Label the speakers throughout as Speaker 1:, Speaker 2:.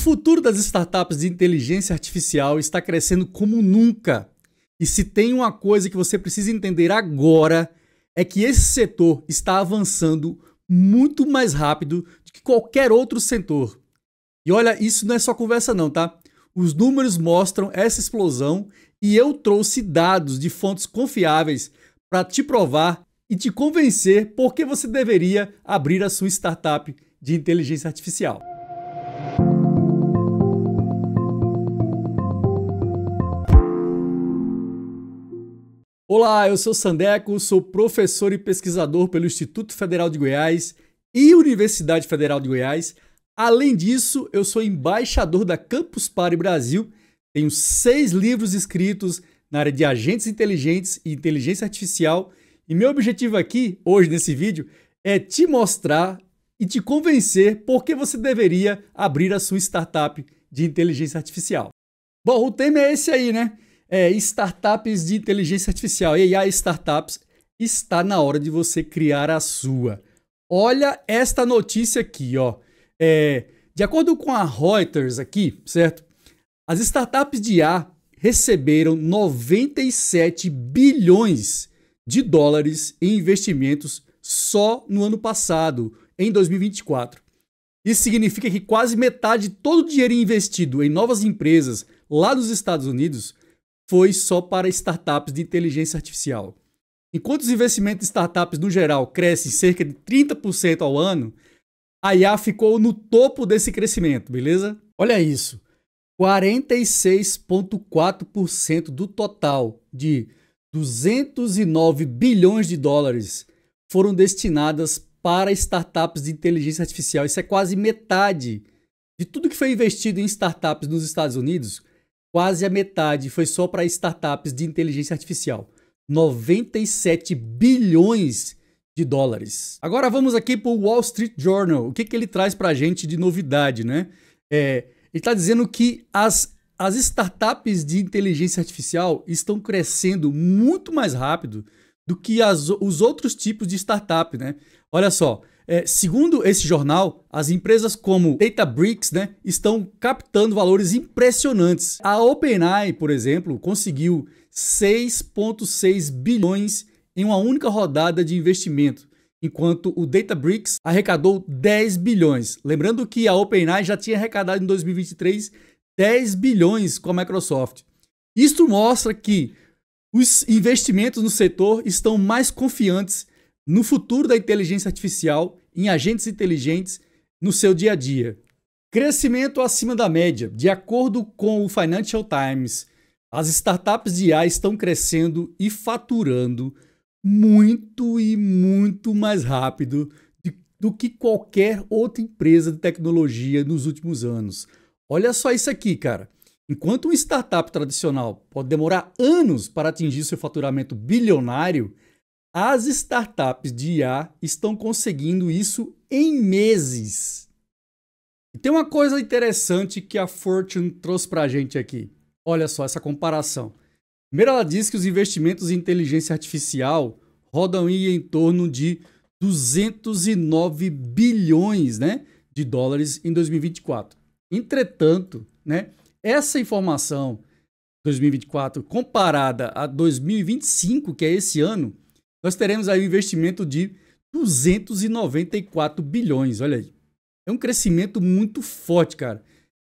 Speaker 1: futuro das startups de inteligência artificial está crescendo como nunca. E se tem uma coisa que você precisa entender agora, é que esse setor está avançando muito mais rápido do que qualquer outro setor. E olha, isso não é só conversa não, tá? Os números mostram essa explosão e eu trouxe dados de fontes confiáveis para te provar e te convencer por que você deveria abrir a sua startup de inteligência artificial. Olá, eu sou Sandeco, sou professor e pesquisador pelo Instituto Federal de Goiás e Universidade Federal de Goiás. Além disso, eu sou embaixador da Campus Party Brasil, tenho seis livros escritos na área de agentes inteligentes e inteligência artificial. E meu objetivo aqui, hoje nesse vídeo, é te mostrar e te convencer por que você deveria abrir a sua startup de inteligência artificial. Bom, o tema é esse aí, né? é, startups de inteligência artificial e AI startups, está na hora de você criar a sua. Olha esta notícia aqui, ó. É, de acordo com a Reuters aqui, certo? As startups de IA receberam 97 bilhões de dólares em investimentos só no ano passado, em 2024. Isso significa que quase metade de todo o dinheiro investido em novas empresas lá nos Estados Unidos foi só para startups de inteligência artificial. Enquanto os investimentos de startups no geral crescem cerca de 30% ao ano, a IA ficou no topo desse crescimento, beleza? Olha isso. 46,4% do total de 209 bilhões de dólares foram destinadas para startups de inteligência artificial. Isso é quase metade de tudo que foi investido em startups nos Estados Unidos quase a metade foi só para startups de inteligência artificial. 97 bilhões de dólares. Agora vamos aqui para o Wall Street Journal. O que, que ele traz para a gente de novidade, né? É, ele está dizendo que as, as startups de inteligência artificial estão crescendo muito mais rápido do que as, os outros tipos de startup, né? Olha só, é, segundo esse jornal, as empresas como DataBricks né, estão captando valores impressionantes. A OpenAI, por exemplo, conseguiu 6,6 bilhões em uma única rodada de investimento, enquanto o DataBricks arrecadou 10 bilhões. Lembrando que a OpenAI já tinha arrecadado em 2023 10 bilhões com a Microsoft. Isto mostra que os investimentos no setor estão mais confiantes no futuro da inteligência artificial em agentes inteligentes no seu dia a dia. Crescimento acima da média. De acordo com o Financial Times, as startups de IA estão crescendo e faturando muito e muito mais rápido de, do que qualquer outra empresa de tecnologia nos últimos anos. Olha só isso aqui, cara. Enquanto uma startup tradicional pode demorar anos para atingir seu faturamento bilionário, as startups de IA estão conseguindo isso em meses. E tem uma coisa interessante que a Fortune trouxe para a gente aqui. Olha só essa comparação. Primeiro, ela diz que os investimentos em inteligência artificial rodam em torno de 209 bilhões né, de dólares em 2024. Entretanto, né, essa informação 2024 comparada a 2025, que é esse ano, nós teremos aí um investimento de 294 bilhões, olha aí. É um crescimento muito forte, cara.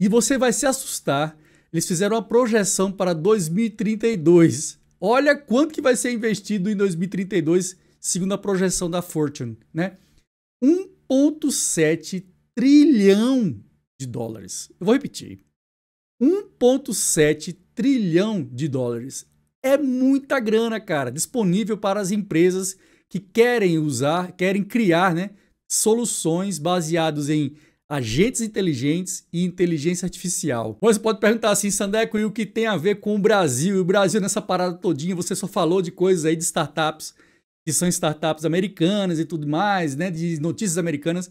Speaker 1: E você vai se assustar. Eles fizeram uma projeção para 2032. Olha quanto que vai ser investido em 2032, segundo a projeção da Fortune, né? 1.7 trilhão de dólares. Eu vou repetir. 1.7 trilhão de dólares é muita grana, cara, disponível para as empresas que querem usar, querem criar né, soluções baseadas em agentes inteligentes e inteligência artificial. Você pode perguntar assim, Sandeco, e o que tem a ver com o Brasil? E o Brasil nessa parada todinha, você só falou de coisas aí de startups, que são startups americanas e tudo mais, né, de notícias americanas.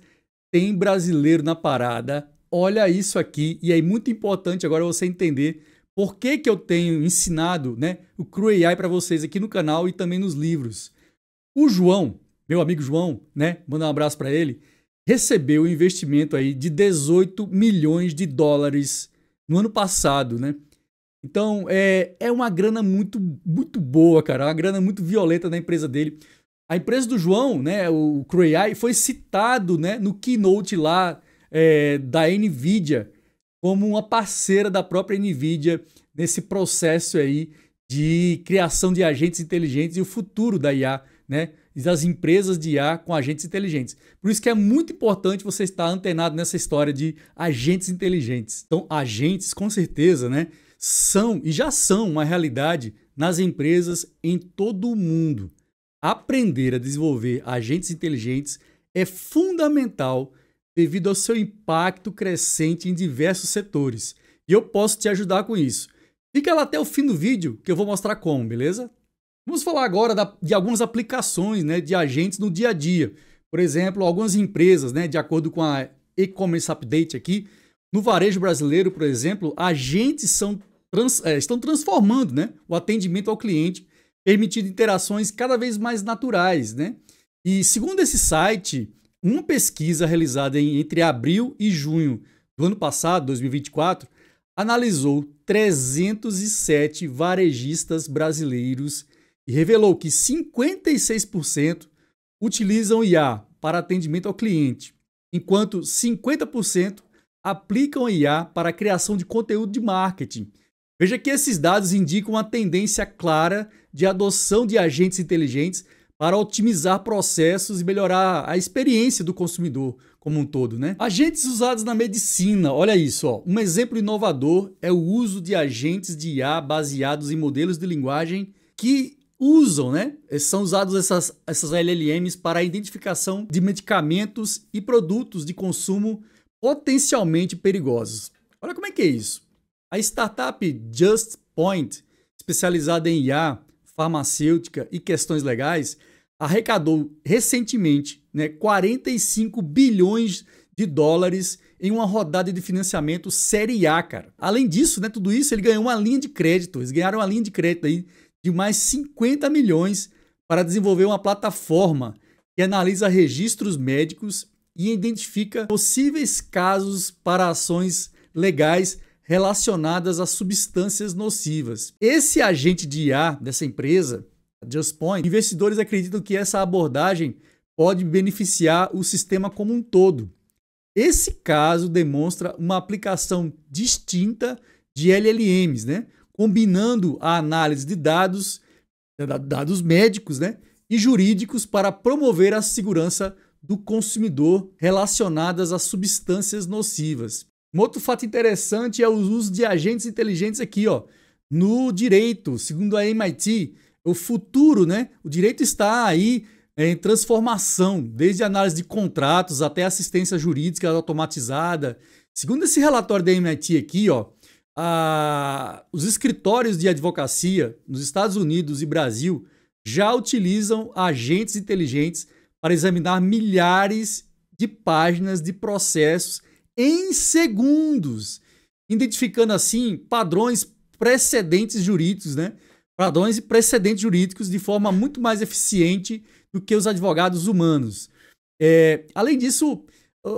Speaker 1: Tem brasileiro na parada. Olha isso aqui, e é muito importante agora você entender por que, que eu tenho ensinado né, o Cru AI para vocês aqui no canal e também nos livros? O João, meu amigo João, né? Mandar um abraço para ele. Recebeu um investimento aí de 18 milhões de dólares no ano passado, né? Então, é, é uma grana muito, muito boa, cara. Uma grana muito violenta da empresa dele. A empresa do João, né, o CroAI, foi citado né, no keynote lá é, da NVIDIA como uma parceira da própria NVIDIA nesse processo aí de criação de agentes inteligentes e o futuro da IA, né? E das empresas de IA com agentes inteligentes. Por isso que é muito importante você estar antenado nessa história de agentes inteligentes. Então, agentes, com certeza, né? São e já são uma realidade nas empresas em todo o mundo. Aprender a desenvolver agentes inteligentes é fundamental devido ao seu impacto crescente em diversos setores. E eu posso te ajudar com isso. Fica lá até o fim do vídeo que eu vou mostrar como, beleza? Vamos falar agora da, de algumas aplicações né, de agentes no dia a dia. Por exemplo, algumas empresas, né, de acordo com a e-commerce update aqui, no varejo brasileiro, por exemplo, agentes são trans, é, estão transformando né, o atendimento ao cliente, permitindo interações cada vez mais naturais. Né? E segundo esse site, uma pesquisa realizada entre abril e junho do ano passado, 2024, analisou 307 varejistas brasileiros e revelou que 56% utilizam IA para atendimento ao cliente, enquanto 50% aplicam IA para a criação de conteúdo de marketing. Veja que esses dados indicam uma tendência clara de adoção de agentes inteligentes para otimizar processos e melhorar a experiência do consumidor como um todo, né? Agentes usados na medicina, olha isso, ó. Um exemplo inovador é o uso de agentes de IA baseados em modelos de linguagem que usam, né? Eh, são usados essas, essas LLMs para a identificação de medicamentos e produtos de consumo potencialmente perigosos. Olha como é que é isso. A startup Just Point, especializada em IA, farmacêutica e questões legais, arrecadou recentemente né, 45 bilhões de dólares em uma rodada de financiamento Série A, cara. Além disso, né, tudo isso, ele ganhou uma linha de crédito. Eles ganharam uma linha de crédito aí de mais 50 milhões para desenvolver uma plataforma que analisa registros médicos e identifica possíveis casos para ações legais relacionadas a substâncias nocivas. Esse agente de IA dessa empresa, JustPoint, investidores acreditam que essa abordagem pode beneficiar o sistema como um todo. Esse caso demonstra uma aplicação distinta de LLMs, né? combinando a análise de dados, dados médicos né? e jurídicos para promover a segurança do consumidor relacionadas a substâncias nocivas. Um outro fato interessante é o uso de agentes inteligentes aqui, ó. No direito, segundo a MIT, o futuro, né? O direito está aí em transformação, desde análise de contratos até assistência jurídica automatizada. Segundo esse relatório da MIT aqui, ó, a, os escritórios de advocacia nos Estados Unidos e Brasil já utilizam agentes inteligentes para examinar milhares de páginas de processos em segundos, identificando assim padrões precedentes jurídicos, né? Padrões e precedentes jurídicos de forma muito mais eficiente do que os advogados humanos. É, além disso,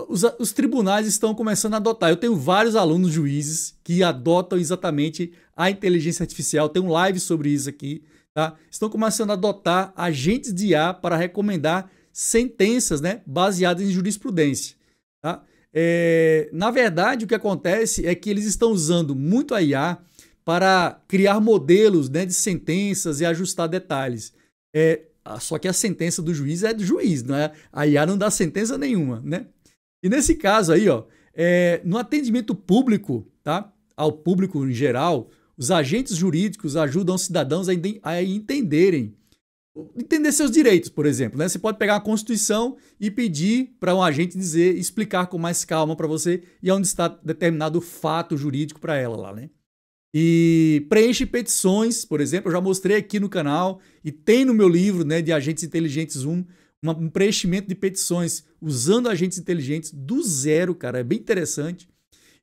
Speaker 1: os, os, tribunais estão começando a adotar. Eu tenho vários alunos juízes que adotam exatamente a inteligência artificial. Tem um live sobre isso aqui. Tá? Estão começando a adotar agentes de IA para recomendar sentenças né, baseadas em jurisprudência. Tá? É, na verdade, o que acontece é que eles estão usando muito a IA para criar modelos né, de sentenças e ajustar detalhes. É, só que a sentença do juiz é do juiz, não é? A IA não dá sentença nenhuma, né? E nesse caso aí, ó, é, no atendimento público, tá? Ao público em geral, os agentes jurídicos ajudam os cidadãos a, a entenderem entender seus direitos, por exemplo. Né? Você pode pegar a Constituição e pedir para um agente dizer, explicar com mais calma para você e é onde está determinado fato jurídico para ela lá, né? E preenche petições, por exemplo, eu já mostrei aqui no canal e tem no meu livro, né, de Agentes Inteligentes 1, um preenchimento de petições usando agentes inteligentes do zero, cara, é bem interessante.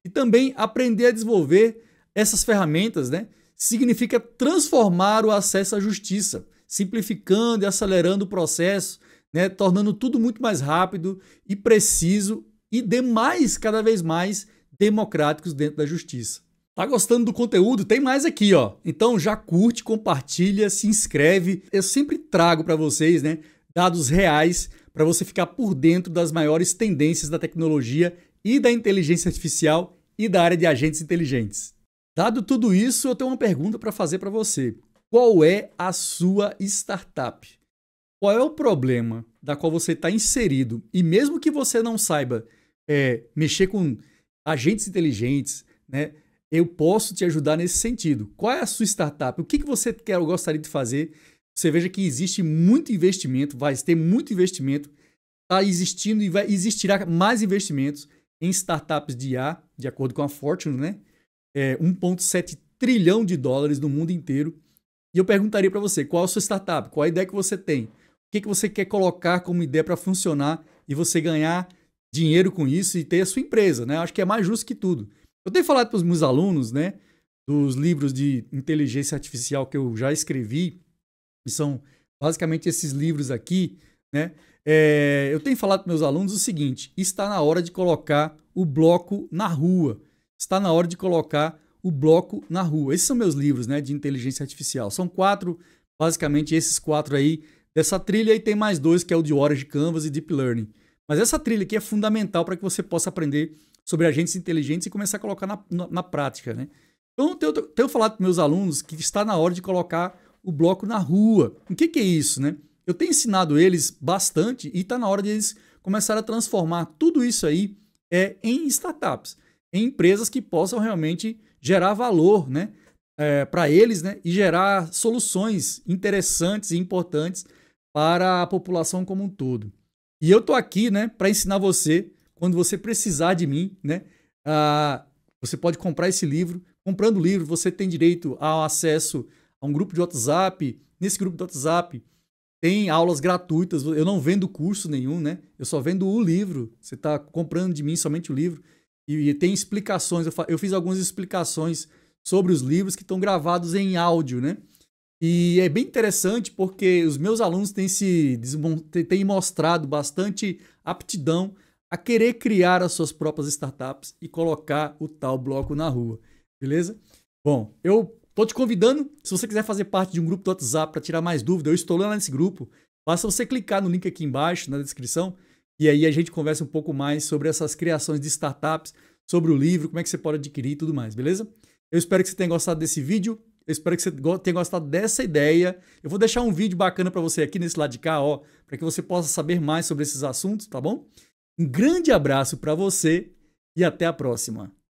Speaker 1: E também aprender a desenvolver essas ferramentas, né, significa transformar o acesso à justiça simplificando e acelerando o processo, né, tornando tudo muito mais rápido e preciso e demais, cada vez mais democráticos dentro da justiça. Tá gostando do conteúdo? Tem mais aqui, ó. Então já curte, compartilha, se inscreve. Eu sempre trago para vocês, né, dados reais para você ficar por dentro das maiores tendências da tecnologia e da inteligência artificial e da área de agentes inteligentes. Dado tudo isso, eu tenho uma pergunta para fazer para você qual é a sua startup. Qual é o problema da qual você está inserido? E mesmo que você não saiba é, mexer com agentes inteligentes, né? Eu posso te ajudar nesse sentido. Qual é a sua startup? O que, que você quer ou gostaria de fazer? Você veja que existe muito investimento, vai ter muito investimento, está existindo e vai existirá mais investimentos em startups de IA, de acordo com a Fortune, né? É 1,7 trilhão de dólares no mundo inteiro. E eu perguntaria para você, qual é a sua startup? Qual a ideia que você tem? O que, que você quer colocar como ideia para funcionar e você ganhar dinheiro com isso e ter a sua empresa, né? Eu acho que é mais justo que tudo. Eu tenho falado para os meus alunos, né, dos livros de inteligência artificial que eu já escrevi, que são basicamente esses livros aqui, né? É, eu tenho falado para meus alunos o seguinte: está na hora de colocar o bloco na rua, está na hora de colocar o Bloco na Rua. Esses são meus livros né, de inteligência artificial. São quatro, basicamente esses quatro aí dessa trilha, e tem mais dois, que é o de horas de Canvas e Deep Learning. Mas essa trilha aqui é fundamental para que você possa aprender sobre agentes inteligentes e começar a colocar na, na, na prática. Né? Então, eu tenho, tenho falado para meus alunos que está na hora de colocar o bloco na rua. O que, que é isso? Né? Eu tenho ensinado eles bastante e está na hora deles eles começarem a transformar tudo isso aí é, em startups, em empresas que possam realmente gerar valor né, é, para eles né, e gerar soluções interessantes e importantes para a população como um todo. E eu tô aqui né, para ensinar você, quando você precisar de mim, né, a, ah, você pode comprar esse livro. Comprando o livro, você tem direito ao acesso a um grupo de WhatsApp. Nesse grupo de WhatsApp, tem aulas gratuitas, eu não vendo curso nenhum, né? Eu só vendo o livro. Você está comprando de mim somente o livro. E, tem explicações, eu, eu fiz algumas explicações sobre os livros que estão gravados em áudio, né? E é bem interessante porque os meus alunos têm se têm mostrado bastante aptidão a querer criar as suas próprias startups e colocar o tal bloco na rua, beleza? Bom, eu tô te convidando, se você quiser fazer parte de um grupo do WhatsApp para tirar mais dúvida, eu estou lá nesse grupo. Basta você clicar no link aqui embaixo na descrição e aí a gente conversa um pouco mais sobre essas criações de startups, sobre o livro, como é que você pode adquirir e tudo mais, beleza? Eu espero que você tenha gostado desse vídeo. Eu espero que você tenha gostado dessa ideia. Eu vou deixar um vídeo bacana para você aqui nesse lado de cá, ó, para que você possa saber mais sobre esses assuntos, tá bom? Um grande abraço para você e até a próxima.